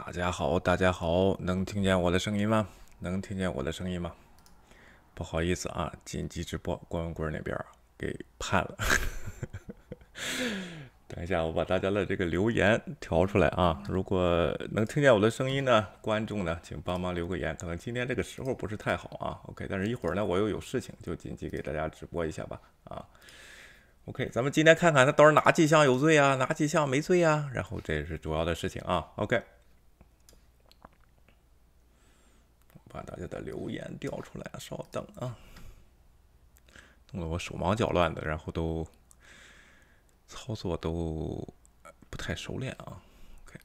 大家好，大家好，能听见我的声音吗？能听见我的声音吗？不好意思啊，紧急直播，关文贵那边儿给判了。等一下，我把大家的这个留言调出来啊。如果能听见我的声音呢，观众呢，请帮忙留个言。可能今天这个时候不是太好啊。OK，但是一会儿呢，我又有事情，就紧急给大家直播一下吧。啊，OK，咱们今天看看他到底哪几项有罪啊，哪几项没罪啊？然后这是主要的事情啊。OK。把大家的留言调出来，稍等啊！弄得我手忙脚乱的，然后都操作都不太熟练啊。OK，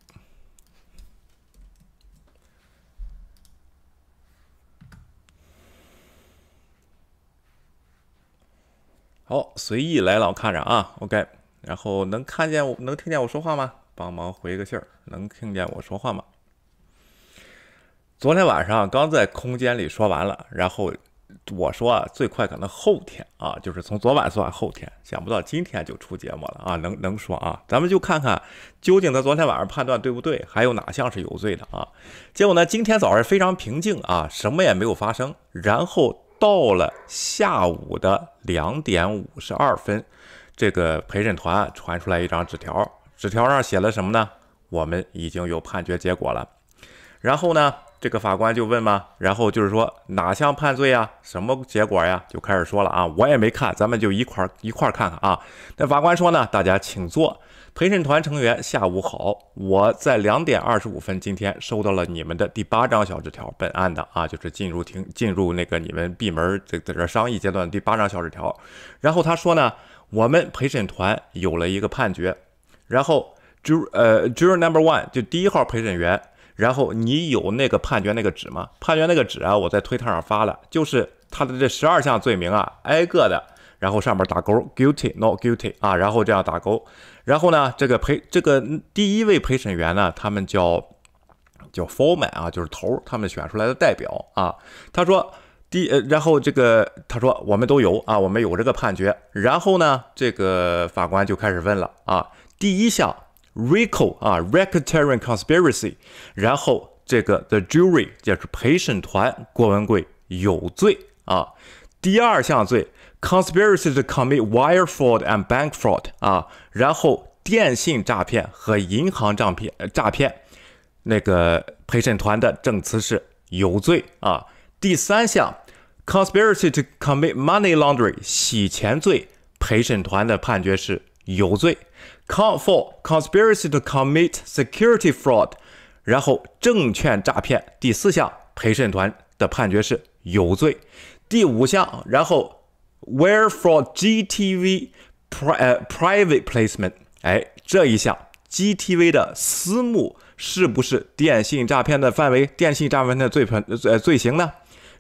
好，随意来了，我看着啊。OK，然后能看见我，能听见我说话吗？帮忙回个信儿，能听见我说话吗？昨天晚上刚在空间里说完了，然后我说啊，最快可能后天啊，就是从昨晚算后天，想不到今天就出节目了啊，能能说啊？咱们就看看究竟他昨天晚上判断对不对，还有哪项是有罪的啊？结果呢，今天早上非常平静啊，什么也没有发生。然后到了下午的两点五十二分，这个陪审团传出来一张纸条，纸条上写了什么呢？我们已经有判决结果了。然后呢？这个法官就问嘛，然后就是说哪项判罪呀，什么结果呀，就开始说了啊。我也没看，咱们就一块一块看看啊。那法官说呢，大家请坐，陪审团成员下午好，我在两点二十五分今天收到了你们的第八张小纸条，本案的啊，就是进入庭进入那个你们闭门这在这商议阶段第八张小纸条。然后他说呢，我们陪审团有了一个判决，然后 jur 呃 j u r number one 就第一号陪审员。然后你有那个判决那个纸吗？判决那个纸啊，我在推特上发了，就是他的这十二项罪名啊，挨个的，然后上面打勾，guilty not guilty 啊，然后这样打勾。然后呢，这个陪这个第一位陪审员呢，他们叫叫 forman 啊，就是头，他们选出来的代表啊。他说第，呃，然后这个他说我们都有啊，我们有这个判决。然后呢，这个法官就开始问了啊，第一项。Rico 啊，Racketeering Conspiracy，然后这个 The Jury 就是陪审团，郭文贵有罪啊。第二项罪，Conspiracy to commit Wire Fraud and Bank Fraud 啊，然后电信诈骗和银行诈骗呃诈骗，那个陪审团的证词是有罪啊。第三项，Conspiracy to commit Money Laundering 洗钱罪，陪审团的判决是。有罪，count for conspiracy to commit security fraud，然后证券诈骗第四项，陪审团的判决是有罪。第五项，然后 where for G T V pr 呃 private placement，哎这一项 G T V 的私募是不是电信诈骗的范围？电信诈骗的罪判呃罪行呢？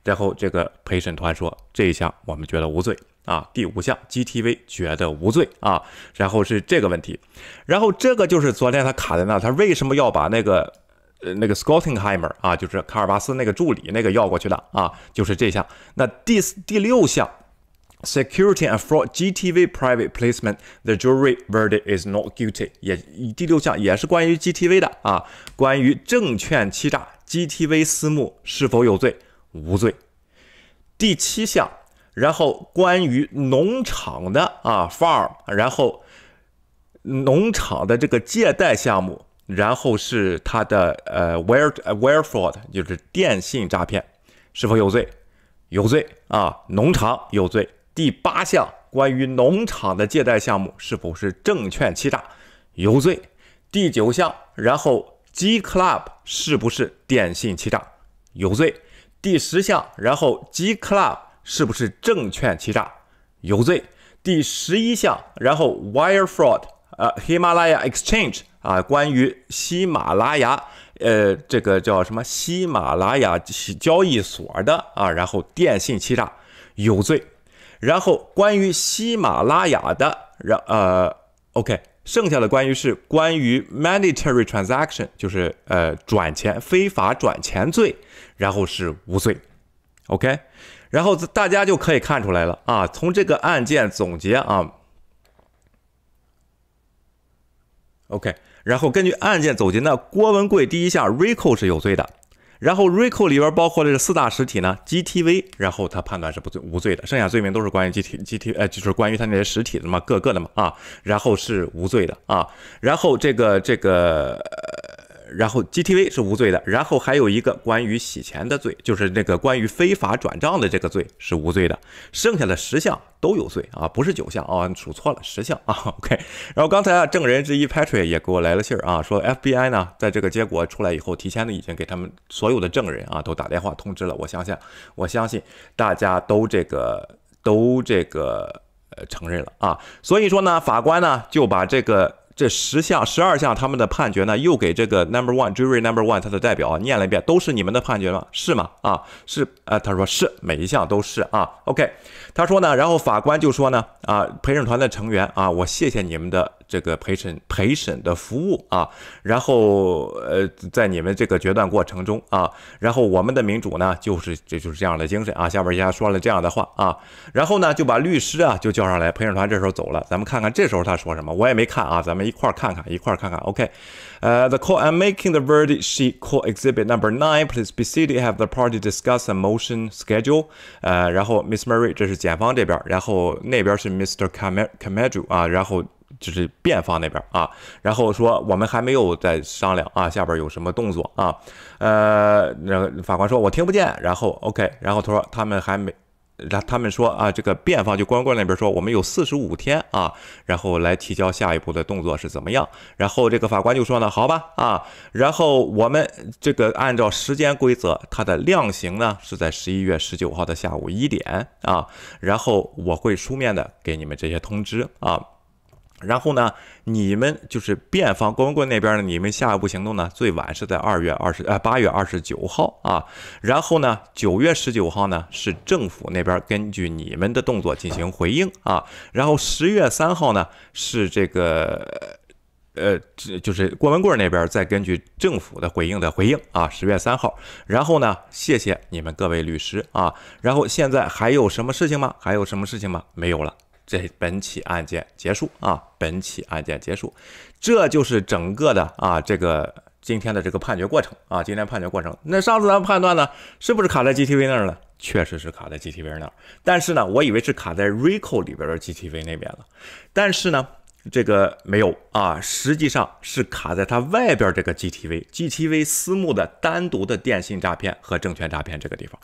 然后这个陪审团说这一项我们觉得无罪。啊，第五项 GTV 觉得无罪啊，然后是这个问题，然后这个就是昨天他卡在那，他为什么要把那个呃那个 Scottingheimer 啊，就是卡尔巴斯那个助理那个要过去的啊，就是这项。那第第六项，security and fraud GTV private placement，the jury verdict is not guilty，也第六项也是关于 GTV 的啊，关于证券欺诈 GTV 私募是否有罪无罪。第七项。然后关于农场的啊，farm，然后农场的这个借贷项目，然后是他的呃 w h e r e w h e r e f o r d 就是电信诈骗，是否有罪？有罪啊，农场有罪。第八项关于农场的借贷项目是否是证券欺诈？有罪。第九项，然后 G Club 是不是电信欺诈？有罪。第十项，然后 G Club。是不是证券欺诈有罪？第十一项，然后 wire fraud，呃，喜马拉雅 exchange 啊，关于喜马拉雅，呃，这个叫什么？喜马拉雅交易所的啊，然后电信欺诈有罪，然后关于喜马拉雅的，然呃，OK，剩下的关于是关于 monetary transaction，就是呃，转钱非法转钱罪，然后是无罪，OK。然后大家就可以看出来了啊，从这个案件总结啊，OK，然后根据案件总结呢，郭文贵第一下 r i c o 是有罪的，然后 r i c o 里边包括了这四大实体呢，GTV，然后他判断是不罪无罪的，剩下罪名都是关于 g t g t 呃就是关于他那些实体的嘛，各个的嘛啊，然后是无罪的啊，然后这个这个。呃。然后 GTV 是无罪的，然后还有一个关于洗钱的罪，就是那个关于非法转账的这个罪是无罪的，剩下的十项都有罪啊，不是九项啊，数错了，十项啊。OK，然后刚才啊，证人之一 p a t r i c k 也给我来了信儿啊，说 FBI 呢在这个结果出来以后，提前呢已经给他们所有的证人啊都打电话通知了，我相信，我相信大家都这个都这个呃承认了啊，所以说呢，法官呢就把这个。这十项、十二项，他们的判决呢？又给这个 number one jury number one 他的代表念了一遍，都是你们的判决吗？是吗？啊，是，呃，他说是，每一项都是啊。OK，他说呢，然后法官就说呢，啊，陪审团的成员啊，我谢谢你们的。这个陪审陪审的服务啊，然后呃，在你们这个决断过程中啊，然后我们的民主呢，就是这就是这样的精神啊。下边一下说了这样的话啊，然后呢就把律师啊就叫上来。陪审团这时候走了，咱们看看这时候他说什么，我也没看啊，咱们一块看看，一块看看。OK，呃，the court I'm making the verdict. She call exhibit number nine. Please be seated. Have the party discuss a motion schedule. 呃，然后 Miss m a r y 这是检方这边，然后那边是 Mr. Cam Camadu 啊，然后。就是辩方那边啊，然后说我们还没有在商量啊，下边有什么动作啊？呃，那法官说我听不见，然后 OK，然后他说他们还没，然他们说啊，这个辩方就光棍那边说我们有四十五天啊，然后来提交下一步的动作是怎么样？然后这个法官就说呢，好吧啊，然后我们这个按照时间规则，他的量刑呢是在十一月十九号的下午一点啊，然后我会书面的给你们这些通知啊。然后呢，你们就是辩方郭文贵那边呢，你们下一步行动呢，最晚是在二月二十，呃，八月二十九号啊。然后呢，九月十九号呢是政府那边根据你们的动作进行回应啊。然后十月三号呢是这个呃这就是郭文贵那边再根据政府的回应的回应啊。十月三号。然后呢，谢谢你们各位律师啊。然后现在还有什么事情吗？还有什么事情吗？没有了。这本起案件结束啊，本起案件结束，这就是整个的啊，这个今天的这个判决过程啊，今天判决过程。那上次咱们判断呢，是不是卡在 GTV 那儿呢？确实是卡在 GTV 那儿，但是呢，我以为是卡在 RICO 里边的 GTV 那边了，但是呢，这个没有啊，实际上是卡在它外边这个 GTV，GTV 私募的单独的电信诈骗和证券诈骗这个地方。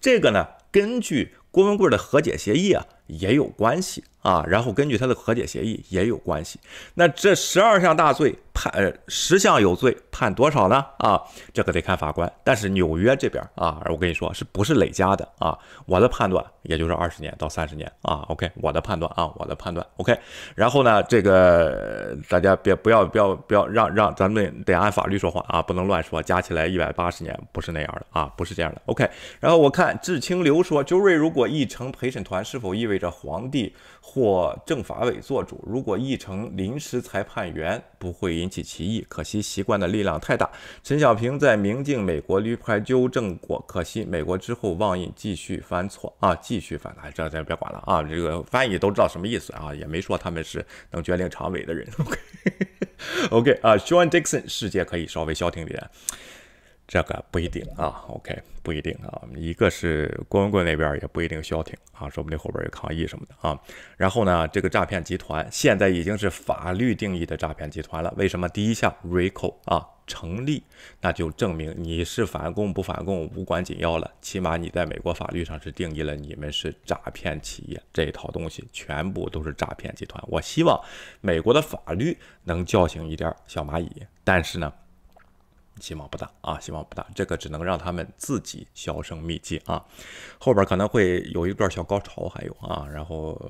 这个呢，根据郭文贵的和解协议啊。也有关系啊，然后根据他的和解协议也有关系。那这十二项大罪判呃十项有罪判多少呢？啊，这个得看法官。但是纽约这边啊，我跟你说是不是累加的啊？我的判断也就是二十年到三十年啊。OK，我的判断啊，我的判断。OK，然后呢，这个大家别不要不要不要让让咱们得按法律说话啊，不能乱说，加起来一百八十年不是那样的啊，不是这样的。OK，然后我看志清流说，周瑞如果议成陪审团，是否意味？着皇帝或政法委做主，如果议成临时裁判员，不会引起歧义。可惜习惯的力量太大。陈小平在明镜美国屡拍纠正过，可惜美国之后妄印继续犯错啊，继续犯了。这咱别管了啊，这个翻译都知道什么意思啊，也没说他们是能决定常委的人。OK OK 啊，Shawn Jackson 世界可以稍微消停点。这个不一定啊，OK，不一定啊。一个是郭文贵那边也不一定消停啊，说不定后边有抗议什么的啊。然后呢，这个诈骗集团现在已经是法律定义的诈骗集团了。为什么第一项 RICO 啊成立，那就证明你是反共不反共无关紧要了，起码你在美国法律上是定义了你们是诈骗企业这一套东西，全部都是诈骗集团。我希望美国的法律能叫醒一点小蚂蚁，但是呢。希望不大啊，希望不大，这个只能让他们自己销声匿迹啊。后边可能会有一段小高潮，还有啊，然后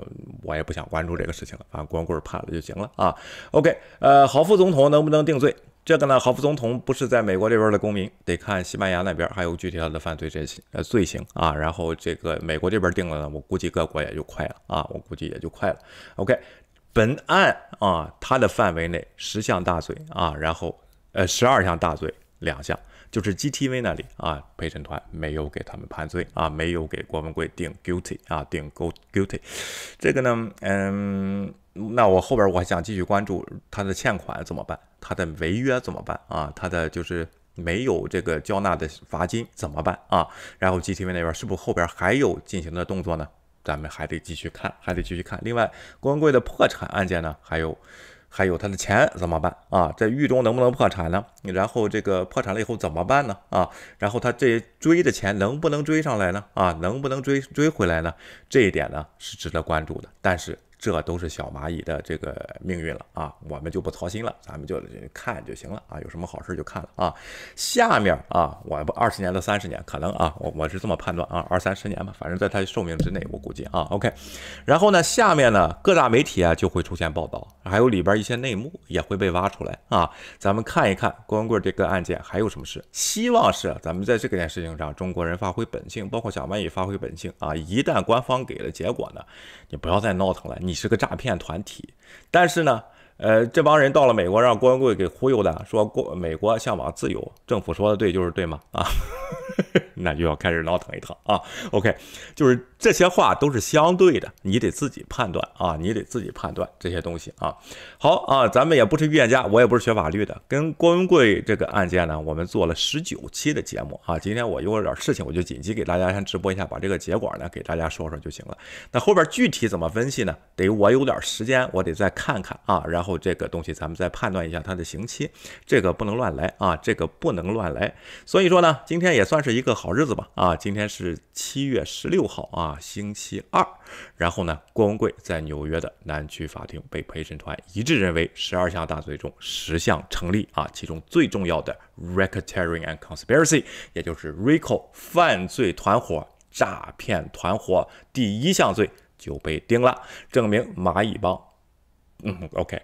我也不想关注这个事情了正光棍判了就行了啊。OK，呃，豪副总统能不能定罪？这个呢，豪副总统不是在美国这边的公民，得看西班牙那边，还有具体他的犯罪这些呃罪行啊。然后这个美国这边定了呢，我估计各国也就快了啊，我估计也就快了。OK，本案啊，它的范围内十项大罪啊，然后。呃，十二项大罪，两项就是 GTV 那里啊，陪审团没有给他们判罪啊，没有给郭文贵定 guilty 啊，定 guilty o g。这个呢，嗯，那我后边我还想继续关注他的欠款怎么办，他的违约怎么办啊，他的就是没有这个交纳的罚金怎么办啊？然后 GTV 那边是不是后边还有进行的动作呢？咱们还得继续看，还得继续看。另外，郭文贵的破产案件呢，还有。还有他的钱怎么办啊？在狱中能不能破产呢？然后这个破产了以后怎么办呢？啊，然后他这追的钱能不能追上来呢？啊，能不能追追回来呢？这一点呢是值得关注的，但是。这都是小蚂蚁的这个命运了啊，我们就不操心了，咱们就看就行了啊，有什么好事就看了啊。下面啊，我不二十年到三十年可能啊，我我是这么判断啊，二三十年吧，反正在它寿命之内，我估计啊，OK。然后呢，下面呢，各大媒体啊就会出现报道，还有里边一些内幕也会被挖出来啊，咱们看一看光棍这个案件还有什么事。希望是咱们在这件事情上，中国人发挥本性，包括小蚂蚁发挥本性啊。一旦官方给了结果呢，你不要再闹腾了，你。你是个诈骗团体，但是呢。呃，这帮人到了美国，让郭文贵给忽悠的，说郭，美国向往自由，政府说的对就是对吗？啊，那就要开始闹腾一腾啊。OK，就是这些话都是相对的，你得自己判断啊，你得自己判断这些东西啊。好啊，咱们也不是预言家，我也不是学法律的，跟郭文贵这个案件呢，我们做了十九期的节目啊。今天我有点事情，我就紧急给大家先直播一下，把这个结果呢给大家说说就行了。那后边具体怎么分析呢？得我有点时间，我得再看看啊，然后。后这个东西咱们再判断一下它的刑期，这个不能乱来啊，这个不能乱来。所以说呢，今天也算是一个好日子吧啊，今天是七月十六号啊，星期二。然后呢，郭文贵在纽约的南区法庭被陪审团一致认为十二项大罪中十项成立啊，其中最重要的 racketeering and conspiracy，也就是 RICO 犯罪团伙诈骗团伙第一项罪就被盯了，证明蚂蚁帮。嗯，OK，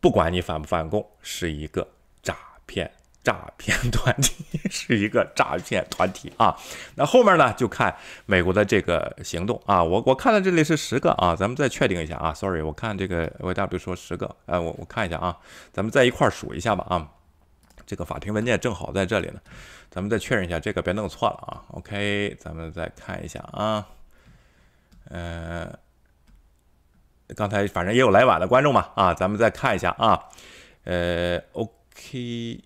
不管你反不反共，是一个诈骗诈骗团体，是一个诈骗团体啊。那后面呢，就看美国的这个行动啊。我我看到这里是十个啊，咱们再确定一下啊。Sorry，我看这个 V W 说十个，呃，我我看一下啊，咱们再一块儿数一下吧啊。这个法庭文件正好在这里呢，咱们再确认一下，这个别弄错了啊。OK，咱们再看一下啊，嗯。刚才反正也有来晚的观众嘛，啊，咱们再看一下啊，呃，OK，count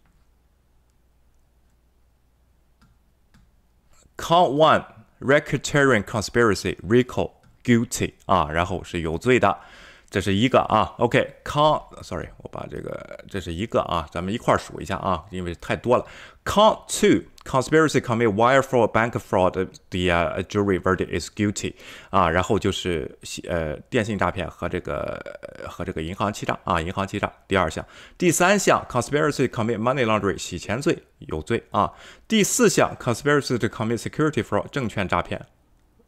one, r e c u i t a r i a n conspiracy, recall guilty 啊，然后是有罪的，这是一个啊，OK，count sorry，我把这个这是一个啊，咱们一块儿数一下啊，因为太多了，count two。Conspiracy commit wire for bank fraud, the jury verdict is guilty. 啊，然后就是呃电信诈骗和这个和这个银行欺诈啊，银行欺诈第二项，第三项 conspiracy commit money laundering, 洗钱罪有罪啊。第四项 conspiracy to commit s e c u r i t y fraud, 证券诈骗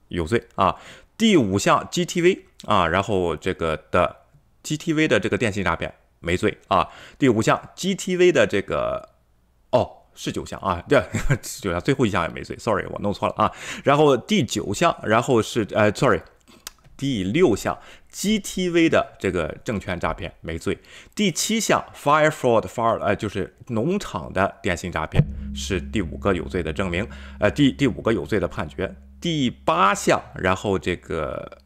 有罪啊。第五项 G T V 啊，然后这个的 G T V 的这个电信诈骗没罪啊。第五项 G T V 的这个是九项啊，对，九项，最后一项也没罪。Sorry，我弄错了啊。然后第九项，然后是呃，Sorry，第六项 GTV 的这个证券诈骗没罪。第七项 Fire Fraud fire 呃就是农场的电信诈骗是第五个有罪的证明，呃第第五个有罪的判决。第八项，然后这个。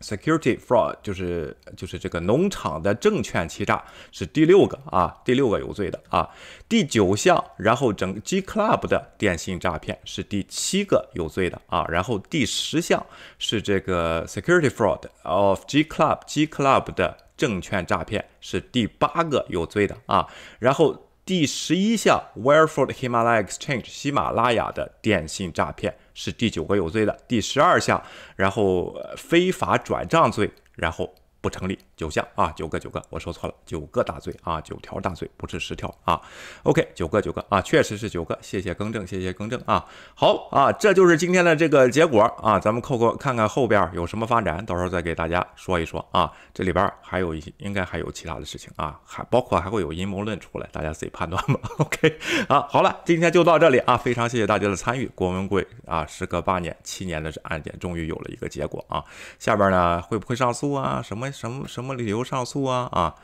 Security fraud 就是就是这个农场的证券欺诈是第六个啊，第六个有罪的啊。第九项，然后整个 G Club 的电信诈骗是第七个有罪的啊。然后第十项是这个 Security fraud of G Club，G Club 的证券诈骗是第八个有罪的啊。然后。第十一项，Wairford Himalaya Exchange 喜马拉雅的电信诈骗是第九个有罪的。第十二项，然后非法转账罪，然后不成立。九项啊，九个九个，我说错了，九个大罪啊，九条大罪，不是十条啊。OK，九个九个啊，确实是九个，谢谢更正，谢谢更正啊。好啊，这就是今天的这个结果啊，咱们扣扣看看后边有什么发展，到时候再给大家说一说啊。这里边还有一些，应该还有其他的事情啊，还包括还会有阴谋论出来，大家自己判断吧。OK，啊，好了，今天就到这里啊，非常谢谢大家的参与。郭文贵啊，时隔八年、七年的案件终于有了一个结果啊。下边呢会不会上诉啊？什么什么什么？理由上诉啊啊，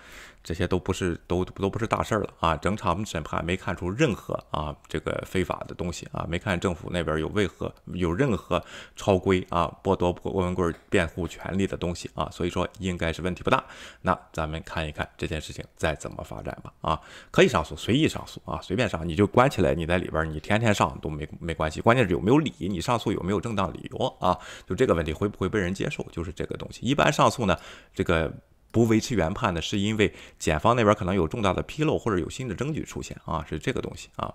这些都不是都都不是大事儿了啊！整场审判没看出任何啊这个非法的东西啊，没看政府那边有为何有任何超规啊剥夺郭文贵儿辩护权利的东西啊，所以说应该是问题不大。那咱们看一看这件事情再怎么发展吧啊！可以上诉，随意上诉啊，随便上，你就关起来你在里边儿，你天天上都没没关系。关键是有没有理，你上诉有没有正当理由啊？就这个问题会不会被人接受，就是这个东西。一般上诉呢，这个。不维持原判的是因为检方那边可能有重大的纰漏或者有新的证据出现啊，是这个东西啊，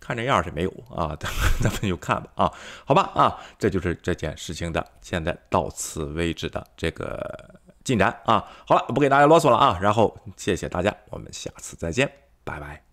看这样是没有啊，咱们就看吧啊，好吧啊，这就是这件事情的现在到此为止的这个进展啊，好了，不给大家啰嗦了啊，然后谢谢大家，我们下次再见，拜拜。